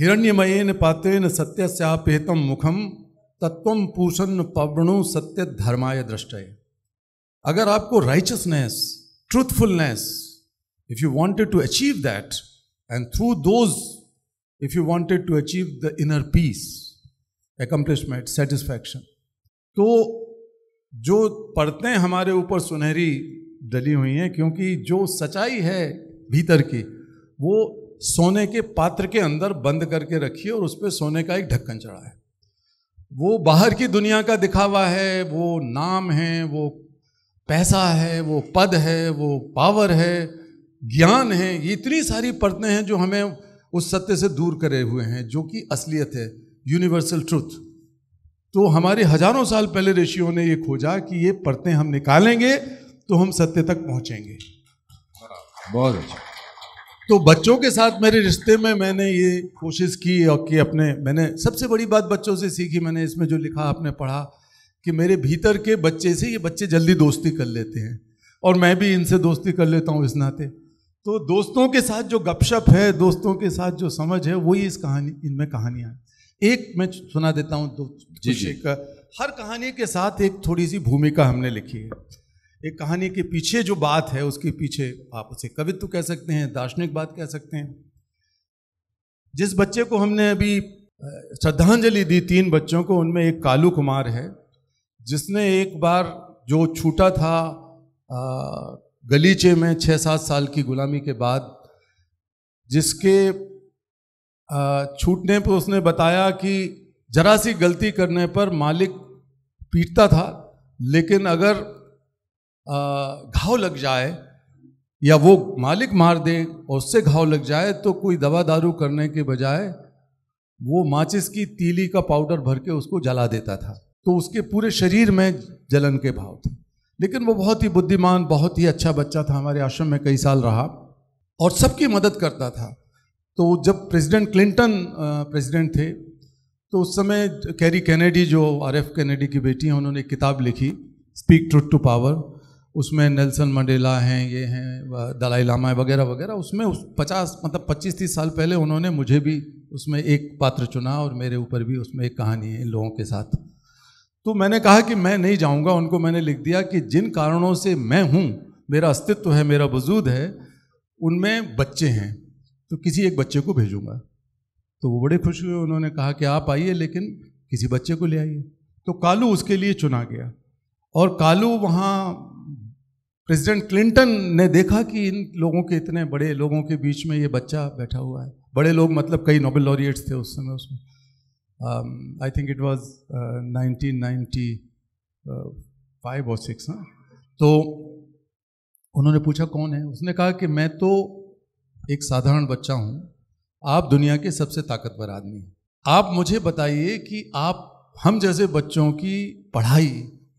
हिरण्यमयेन पात्रेन सत्यस्यापेतम मुखम तत्व पूषण पवणु सत्य धर्माय दृष्टय अगर आपको righteousness truthfulness if you wanted to achieve that and through those if you wanted to achieve the inner peace accomplishment satisfaction तो जो पढ़ते हमारे ऊपर सुनहरी डली हुई हैं क्योंकि जो सच्चाई है भीतर की वो सोने के पात्र के अंदर बंद करके रखिए और उस पर सोने का एक ढक्कन चढ़ा है वो बाहर की दुनिया का दिखावा है वो नाम है वो पैसा है वो पद है वो पावर है ज्ञान है ये इतनी सारी परतें हैं जो हमें उस सत्य से दूर करे हुए हैं जो कि असलियत है यूनिवर्सल ट्रुथ तो हमारे हजारों साल पहले ऋषियों ने ये खोजा कि ये परतें हम निकालेंगे तो हम सत्य तक पहुंचेंगे बहुत अच्छा तो बच्चों के साथ मेरे रिश्ते में मैंने ये कोशिश की और कि अपने मैंने सबसे बड़ी बात बच्चों से सीखी मैंने इसमें जो लिखा आपने पढ़ा कि मेरे भीतर के बच्चे से ये बच्चे जल्दी दोस्ती कर लेते हैं और मैं भी इनसे दोस्ती कर लेता हूँ इस नाते तो दोस्तों के साथ जो गपशप है दोस्तों के साथ जो समझ है वही इस कहानी इनमें कहानियाँ एक मैं सुना देता हूँ दो जी जी का हर कहानी के साथ एक थोड़ी सी भूमिका हमने लिखी है एक कहानी के पीछे जो बात है उसके पीछे आप उसे कवित्व कह सकते हैं दार्शनिक बात कह सकते हैं जिस बच्चे को हमने अभी श्रद्धांजलि दी तीन बच्चों को उनमें एक कालू कुमार है जिसने एक बार जो छूटा था गलीचे में छः सात साल की गुलामी के बाद जिसके छूटने पर उसने बताया कि जरा सी गलती करने पर मालिक पीटता था लेकिन अगर घाव लग जाए या वो मालिक मार दे और उससे घाव लग जाए तो कोई दवा दारू करने के बजाय वो माचिस की तीली का पाउडर भर के उसको जला देता था तो उसके पूरे शरीर में जलन के भाव थे लेकिन वो बहुत ही बुद्धिमान बहुत ही अच्छा बच्चा था हमारे आश्रम में कई साल रहा और सबकी मदद करता था तो जब प्रेसिडेंट क्लिंटन प्रेसिडेंट थे तो उस समय कैरी कैनेडी जो आर एफ कैनेडी की बेटी हैं उन्होंने किताब लिखी स्पीक ट्रुथ टू पावर उसमें नेल्सन मंडेला हैं ये हैं दलाई लामा है वगैरह वगैरह उसमें उस पचास मतलब पच्चीस तीस साल पहले उन्होंने मुझे भी उसमें एक पात्र चुना और मेरे ऊपर भी उसमें एक कहानी है इन लोगों के साथ तो मैंने कहा कि मैं नहीं जाऊंगा उनको मैंने लिख दिया कि जिन कारणों से मैं हूँ मेरा अस्तित्व है मेरा वजूद है उनमें बच्चे हैं तो किसी एक बच्चे को भेजूंगा तो वो बड़े खुश हुए उन्होंने कहा कि आप आइए लेकिन किसी बच्चे को ले आइए तो कालू उसके लिए चुना गया और कालू वहाँ प्रेसिडेंट क्लिंटन ने देखा कि इन लोगों के इतने बड़े लोगों के बीच में ये बच्चा बैठा हुआ है बड़े लोग मतलब कई नोबेल लॉरिएट्स थे उस समय उसमें I think it was nineteen ninety five और सिक्स हाँ तो उन्होंने पूछा कौन है उसने कहा कि मैं तो एक साधारण बच्चा हूँ आप दुनिया के सबसे ताकतवर आदमी हैं आप मुझे बताइए कि आप हम जैसे बच्चों की पढ़ाई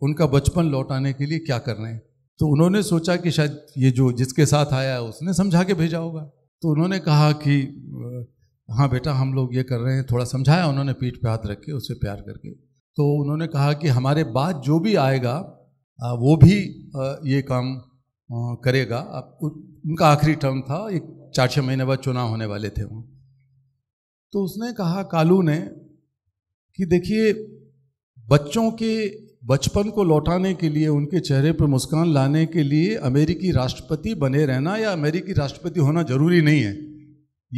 उनका बचपन लौटाने के लिए क्या कर रहे हैं तो उन्होंने सोचा कि शायद ये जो जिसके साथ आया है उसने समझा के भेजा होगा तो उन्होंने कहा कि हाँ बेटा हम लोग ये कर रहे हैं थोड़ा समझाया उन्होंने पीठ पे हाथ रख के उसे प्यार करके तो उन्होंने कहा कि हमारे बाद जो भी आएगा वो भी ये काम करेगा उनका आखिरी टर्म था एक चार छः महीने बाद चुनाव होने वाले थे वो तो उसने कहा कालू ने कि देखिए बच्चों के बचपन को लौटाने के लिए उनके चेहरे पर मुस्कान लाने के लिए अमेरिकी राष्ट्रपति बने रहना या अमेरिकी राष्ट्रपति होना ज़रूरी नहीं है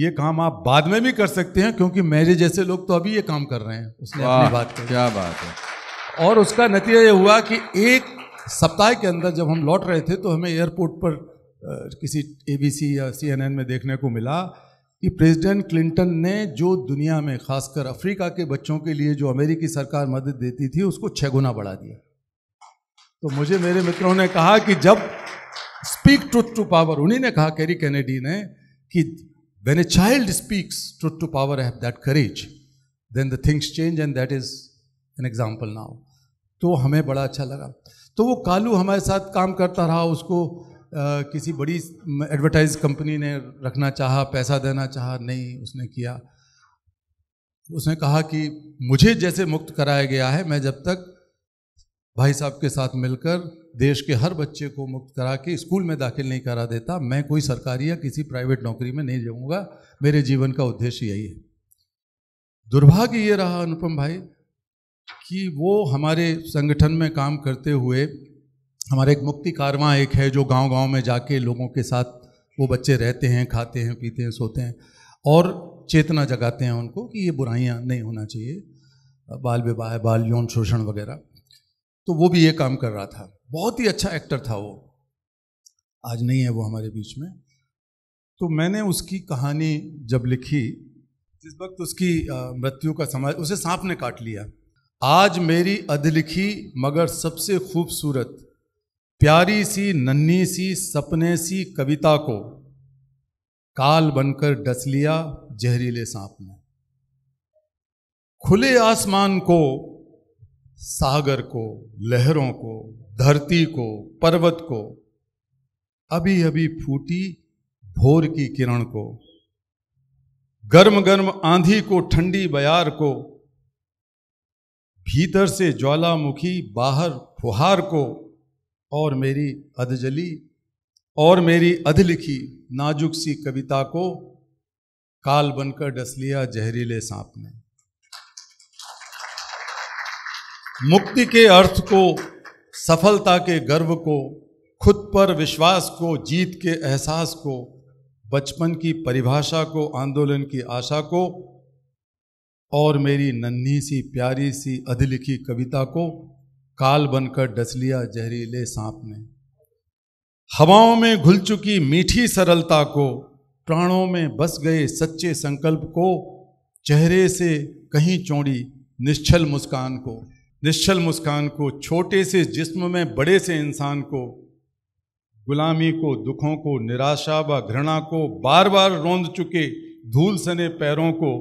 ये काम आप बाद में भी कर सकते हैं क्योंकि मेरे जैसे लोग तो अभी ये काम कर रहे हैं उसने अपनी बात कर क्या बात है और उसका नतीजा ये हुआ कि एक सप्ताह के अंदर जब हम लौट रहे थे तो हमें एयरपोर्ट पर किसी एबीसी या सीएनएन में देखने को मिला कि प्रेसिडेंट क्लिंटन ने जो दुनिया में खासकर अफ्रीका के बच्चों के लिए जो अमेरिकी सरकार मदद देती थी उसको छः गुना बढ़ा दिया तो मुझे मेरे मित्रों ने कहा कि जब स्पीक ट्रुथ टू पावर उन्हीं ने कहा कैरी कैनेडी ने कि when a child speaks truth to power have that courage then the things change and that is an example now तो हमें बड़ा अच्छा लगा तो वो कालू हमारे साथ काम करता रहा उसको किसी बड़ी एडवर्टाइज कंपनी ने रखना चाहा पैसा देना चाहा नहीं उसने किया उसने कहा कि मुझे जैसे मुक्त कराया गया है मैं जब तक भाई साहब के साथ मिलकर देश के हर बच्चे को मुक्त करा के स्कूल में दाखिल नहीं करा देता मैं कोई सरकारी या किसी प्राइवेट नौकरी में नहीं जाऊँगा मेरे जीवन का उद्देश्य यही है दुर्भाग्य ये रहा अनुपम भाई कि वो हमारे संगठन में काम करते हुए हमारे एक मुक्ति कारवां एक है जो गांव गांव में जाके लोगों के साथ वो बच्चे रहते हैं खाते हैं पीते हैं सोते हैं और चेतना जगाते हैं उनको कि ये बुराइयाँ नहीं होना चाहिए बाल विवाह बाल यौन शोषण वगैरह तो वो भी ये काम कर रहा था बहुत ही अच्छा एक्टर था वो आज नहीं है वो हमारे बीच में तो मैंने उसकी कहानी जब लिखी जिस वक्त उसकी मृत्यु का समाज उसे सांप ने काट लिया आज मेरी अधलिखी मगर सबसे खूबसूरत प्यारी सी नन्ही सी सपने सी कविता को काल बनकर डस लिया जहरीले सांप ने खुले आसमान को सागर को लहरों को धरती को पर्वत को अभी अभी फूटी भोर की किरण को गर्म गर्म आंधी को ठंडी बयार को भीतर से ज्वालामुखी बाहर फुहार को और मेरी अधजली और मेरी अधलिखी नाजुक सी कविता को काल बनकर डस लिया जहरीले सांप ने मुक्ति के अर्थ को सफलता के गर्व को खुद पर विश्वास को जीत के एहसास को बचपन की परिभाषा को आंदोलन की आशा को और मेरी नन्ही सी प्यारी सी अधलिखी कविता को काल बनकर डस लिया जहरीले सांप ने हवाओं में घुल चुकी मीठी सरलता को प्राणों में बस गए सच्चे संकल्प को चेहरे से कहीं चौड़ी निश्चल मुस्कान को निश्चल मुस्कान को छोटे से जिस्म में बड़े से इंसान को गुलामी को दुखों को निराशा व घृणा को बार बार रोंद चुके धूल सने पैरों को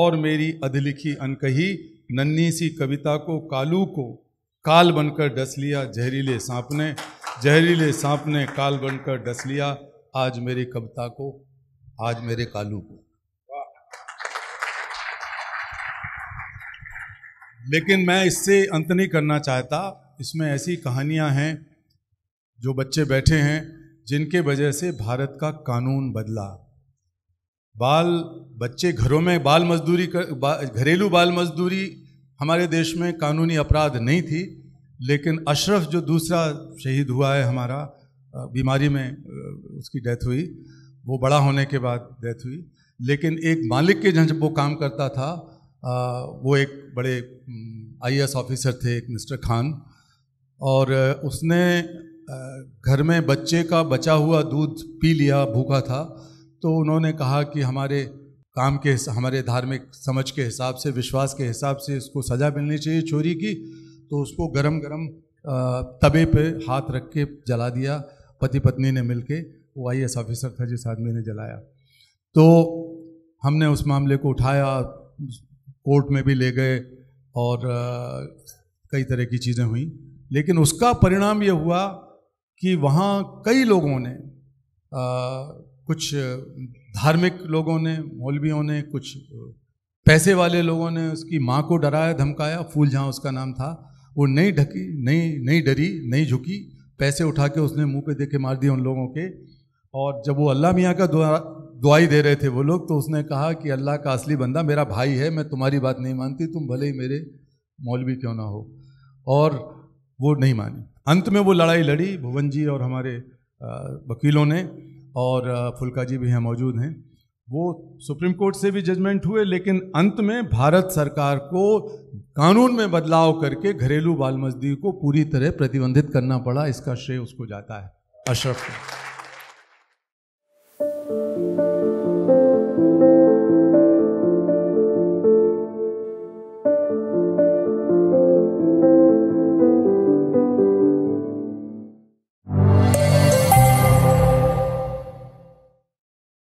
और मेरी अधलिखी अनकही नन्ही सी कविता को कालू को काल बनकर डस लिया जहरीले सांप ने जहरीले सांप ने काल बनकर डस लिया आज मेरी कविता को आज मेरे कालू को लेकिन मैं इससे अंत नहीं करना चाहता इसमें ऐसी कहानियां हैं जो बच्चे बैठे हैं जिनके वजह से भारत का कानून बदला बाल बच्चे घरों में बाल मजदूरी कर घरेलू बाल मजदूरी हमारे देश में कानूनी अपराध नहीं थी लेकिन अशरफ जो दूसरा शहीद हुआ है हमारा बीमारी में उसकी डेथ हुई वो बड़ा होने के बाद डेथ हुई लेकिन एक मालिक के जहाँ जब वो काम करता था वो एक बड़े आई ऑफिसर थे एक मिस्टर खान और उसने घर में बच्चे का बचा हुआ दूध पी लिया भूखा था तो उन्होंने कहा कि हमारे काम के हमारे धार्मिक समझ के हिसाब से विश्वास के हिसाब से इसको सज़ा मिलनी चाहिए चोरी की तो उसको गरम गरम तवे पे हाथ रख के जला दिया पति पत्नी ने मिलके वो आई एस ऑफिसर था जिस आदमी ने जलाया तो हमने उस मामले को उठाया कोर्ट में भी ले गए और कई तरह की चीज़ें हुई लेकिन उसका परिणाम ये हुआ कि वहाँ कई लोगों ने आ, कुछ धार्मिक लोगों ने मौलवियों ने कुछ पैसे वाले लोगों ने उसकी माँ को डराया धमकाया फूल जहाँ उसका नाम था वो नहीं ढकी नहीं नहीं डरी नहीं झुकी पैसे उठा के उसने मुंह पे देखे मार दिए उन लोगों के और जब वो अल्लाह मियाँ का दुआ दुआई दे रहे थे वो लोग तो उसने कहा कि अल्लाह का असली बंदा मेरा भाई है मैं तुम्हारी बात नहीं मानती तुम भले ही मेरे मौलवी क्यों ना हो और वो नहीं मानी अंत में वो लड़ाई लड़ी भुवन जी और हमारे वकीलों ने और फुल्का जी भी यहाँ मौजूद हैं वो सुप्रीम कोर्ट से भी जजमेंट हुए लेकिन अंत में भारत सरकार को कानून में बदलाव करके घरेलू बाल मजदूरी को पूरी तरह प्रतिबंधित करना पड़ा इसका श्रेय उसको जाता है अशरफ